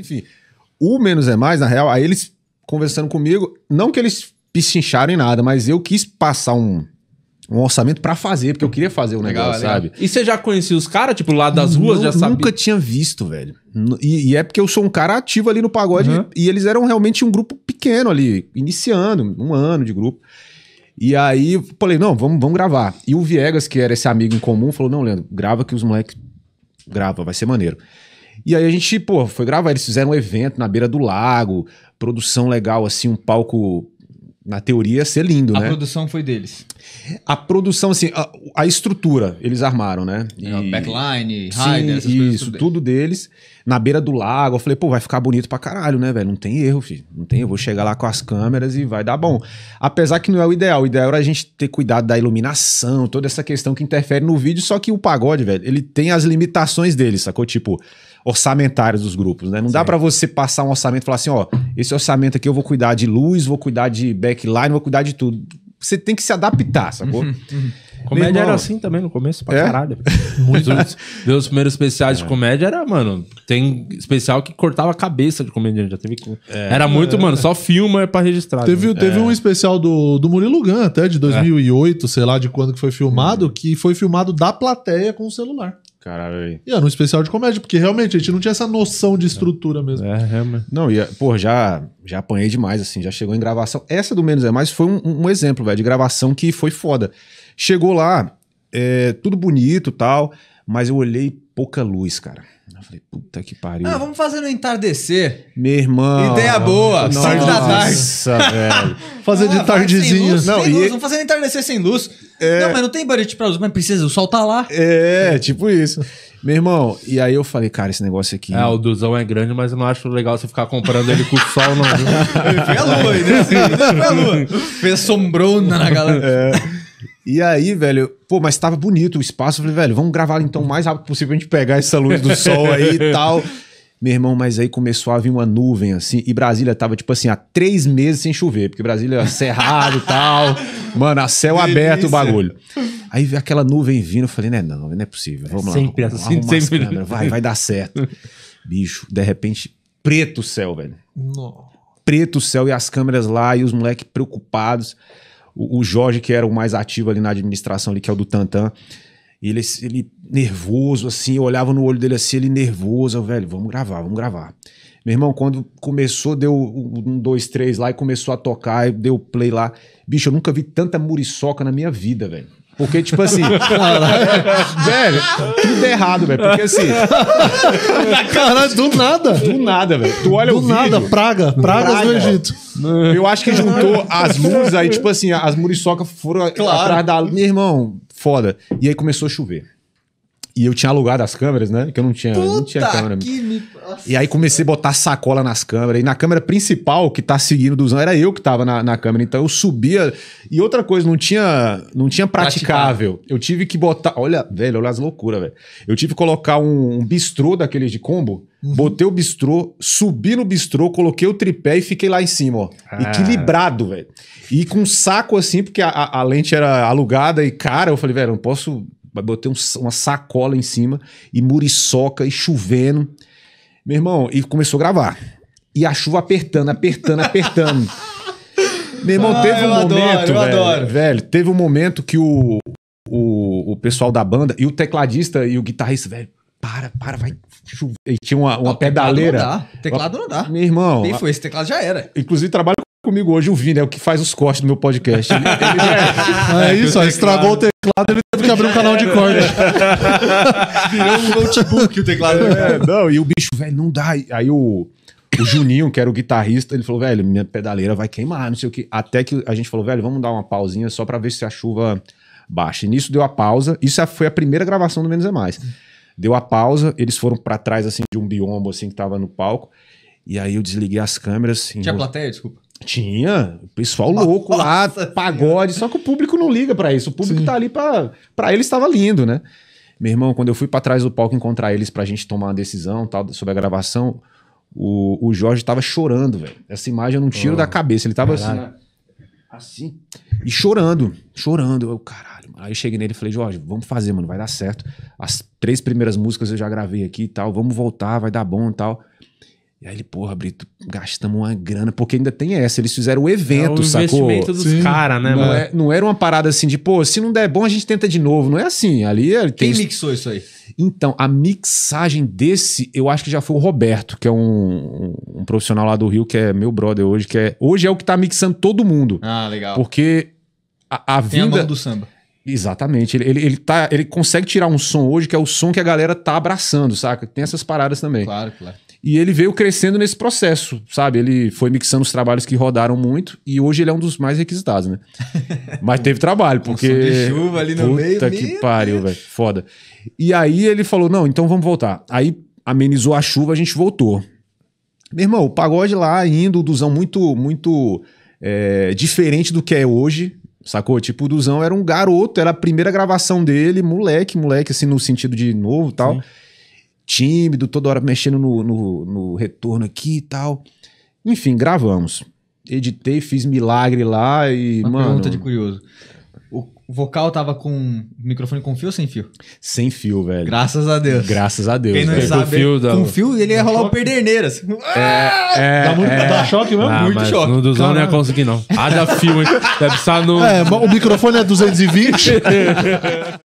Enfim, o menos é mais, na real, aí eles conversando comigo, não que eles pichincharam em nada, mas eu quis passar um, um orçamento para fazer, porque eu queria fazer o legal, negócio, legal. sabe? E você já conhecia os caras, tipo, lá das ruas, não, já sabia? Nunca tinha visto, velho. E, e, é porque eu sou um cara ativo ali no pagode uhum. e, e eles eram realmente um grupo pequeno ali, iniciando, um ano de grupo. E aí, falei, não, vamos, vamos gravar. E o Viegas, que era esse amigo em comum, falou, não, Leandro, grava que os moleques... Grava, vai ser maneiro. E aí a gente, pô, foi gravar. Eles fizeram um evento na beira do lago, produção legal, assim, um palco. Na teoria, ser lindo, a né? A produção foi deles. A produção, assim, a, a estrutura eles armaram, né? É, e, backline, rider, essas coisas. Isso, tudo, tudo deles. Na beira do lago. Eu falei, pô, vai ficar bonito pra caralho, né, velho? Não tem erro, filho. Não tem erro. Vou chegar lá com as câmeras e vai dar bom. Apesar que não é o ideal. O ideal era a gente ter cuidado da iluminação, toda essa questão que interfere no vídeo. Só que o pagode, velho, ele tem as limitações dele, sacou? Tipo, orçamentários dos grupos, né? Não Sim. dá para você passar um orçamento e falar assim, ó, esse orçamento aqui eu vou cuidar de luz, vou cuidar de backline, vou cuidar de tudo. Você tem que se adaptar, sacou? Uhum, uhum. Comédia irmão, era assim também no começo, pra é? caralho. Muitos meus primeiros especiais é. de comédia era, mano, tem especial que cortava a cabeça de comediante. Já teve. É. Era muito, mano, só filma pra registrar. Teve, né? teve é. um especial do, do Murilo Gun, até de 2008, é. sei lá de quando que foi filmado, uhum. que foi filmado da plateia com o celular. Caralho aí. E era um especial de comédia, porque realmente a gente não tinha essa noção de é. estrutura mesmo. É, realmente. Não, e, é, pô, já, já apanhei demais, assim, já chegou em gravação. Essa do Menos é Mais foi um, um exemplo, velho, de gravação que foi foda. Chegou lá, é, tudo bonito tal, mas eu olhei pouca luz, cara. Eu falei, puta que pariu. Ah, vamos fazer no entardecer. Meu irmão. Ideia boa, 5 da tarde. Nossa, velho. Fazer ah, de tardezinho. Luz, não, e... luz, vamos fazer no entardecer sem luz. É... Não, mas não tem budget pra luz, mas precisa, o sol tá lá. É, tipo isso. Meu irmão, e aí eu falei, cara, esse negócio aqui. É, o duzão é grande, mas eu não acho legal você ficar comprando ele com o sol, não. Foi é assim, a lua, né? Foi a lua. Fez sombrona na galera. É. E aí, velho, pô, mas tava bonito o espaço. Eu falei, velho, vamos gravar então o mais rápido possível a gente pegar essa luz do sol aí e tal. Meu irmão, mas aí começou a vir uma nuvem, assim, e Brasília tava, tipo assim, há três meses sem chover, porque Brasília é cerrado e tal. Mano, a céu Delícia. aberto o bagulho. Aí aquela nuvem vindo, eu falei, né, não, não é possível. Vamos é lá. Sempre assim, sempre. Câmeras, vai, vai dar certo. Bicho, de repente, preto o céu, velho. Nossa. Preto o céu e as câmeras lá e os moleques preocupados o, Jorge, que era o mais ativo ali na administração, ali, que é o do Tantan, ele, ele nervoso, assim, eu olhava no olho dele assim, ele nervoso, eu, velho, vamos gravar, vamos gravar. Meu irmão, quando começou, deu um, dois, três lá e começou a tocar, deu play lá. Bicho, eu nunca vi tanta muriçoca na minha vida, velho. Porque, tipo assim, velho, tudo é errado, velho. Porque assim. Caralho, do nada. Do nada, velho. Tu olha do o Do nada, praga. Pragas praga. do Egito. Eu acho que juntou as luzes aí, tipo assim, as muriçocas foram claro. atrás da. Meu irmão, foda. E aí começou a chover. E eu tinha alugado as câmeras, né? Que eu não tinha, Puta não tinha câmera. Me... e aí comecei a botar sacola nas câmeras. E na câmera principal que tá seguindo do Zan, era eu que tava na, na câmera. Então eu subia. E outra coisa, não tinha, não tinha praticável. praticável. Eu tive que botar. Olha, velho, olha as loucuras, velho. Eu tive que colocar um, um bistrô daqueles de combo. Uhum. Botei o bistrô, subi no bistrô, coloquei o tripé e fiquei lá em cima, ó. Ah. Equilibrado, velho. E com saco assim, porque a, a, a lente era alugada e cara, eu falei, velho, não posso botei um, uma sacola em cima e muriçoca e chovendo. Meu irmão, e começou a gravar. E a chuva apertando, apertando, apertando. Meu irmão, ah, teve um momento. Adoro, velho, velho, teve um momento que o, o, o pessoal da banda e o tecladista e o guitarrista, velho, para, para, vai E tinha uma, uma não, pedaleira. Teclado não dá. Teclado não dá. Meu irmão. Nem foi? Esse teclado já era. Inclusive, trabalho comigo hoje o Vini, é o que faz os cortes do meu podcast. Ele, ele é, isso, ó, estragou o teclado, ele teve que abrir um canal de cortes Virou um notebook o teclado. É, não, e o bicho, velho, não dá. Aí o, o Juninho, que era o guitarrista, ele falou, velho, minha pedaleira vai queimar, não sei o que. Até que a gente falou, velho, vamos dar uma pausinha só pra ver se a chuva baixa. E nisso deu a pausa. Isso é, foi a primeira gravação do Menos é Mais. Deu a pausa, eles foram para trás, assim, de um biombo, assim, que tava no palco. E aí eu desliguei as câmeras. Assim, Tinha enros... plateia, desculpa? Tinha, pessoal louco Nossa, lá, pagode, só que o público não liga para isso. O público Sim. tá ali para para eles estava lindo, né? Meu irmão, quando eu fui para trás do palco encontrar eles pra gente tomar uma decisão, tal, sobre a gravação, o, o Jorge tava chorando, velho. Essa imagem eu não tiro oh, da cabeça, ele tava caralho. assim, assim, e chorando, chorando. Eu, caralho, mano. Aí eu cheguei nele e falei, Jorge, vamos fazer, mano, vai dar certo. As três primeiras músicas eu já gravei aqui e tal, vamos voltar, vai dar bom e tal. E aí ele, porra, Brito, gastamos uma grana, porque ainda tem essa. Eles fizeram o evento, é o sacou? investimento dos caras, né, não mano? É, não era uma parada assim de, pô, se não der bom, a gente tenta de novo. Não é assim. Ali Quem tem... mixou isso aí? Então, a mixagem desse, eu acho que já foi o Roberto, que é um, um, um profissional lá do Rio, que é meu brother hoje, que é. Hoje é o que tá mixando todo mundo. Ah, legal. Porque a, a tem vinda. A mão do samba. Exatamente. Ele, ele, ele, tá, ele consegue tirar um som hoje que é o som que a galera tá abraçando, saca? Tem essas paradas também. Claro, claro. E ele veio crescendo nesse processo, sabe? Ele foi mixando os trabalhos que rodaram muito e hoje ele é um dos mais requisitados, né? Mas teve trabalho, porque. De chuva ali no Puta meio. Puta que pariu, velho. Foda. E aí ele falou: não, então vamos voltar. Aí amenizou a chuva, a gente voltou. Meu irmão, o pagode lá indo, o Duzão muito, muito é, diferente do que é hoje, sacou? Tipo, o Duzão era um garoto, era a primeira gravação dele, moleque, moleque, assim, no sentido de novo e tal. Sim tímido, toda hora mexendo no, no, no retorno aqui e tal. Enfim, gravamos. Editei, fiz milagre lá e. Uma mano, pergunta de curioso. O vocal tava com microfone com fio ou sem fio? Sem fio, velho. Graças a Deus. Graças a Deus. Quem não velho. sabe, com fio, com fio ele ia rolar o perderneiras. Assim. É, é, ah! dá muito, é, dá choque mesmo? Ah, muito choque. No dos não ia conseguir, não. Haja fio, hein? Deve estar no... É, o microfone é 220.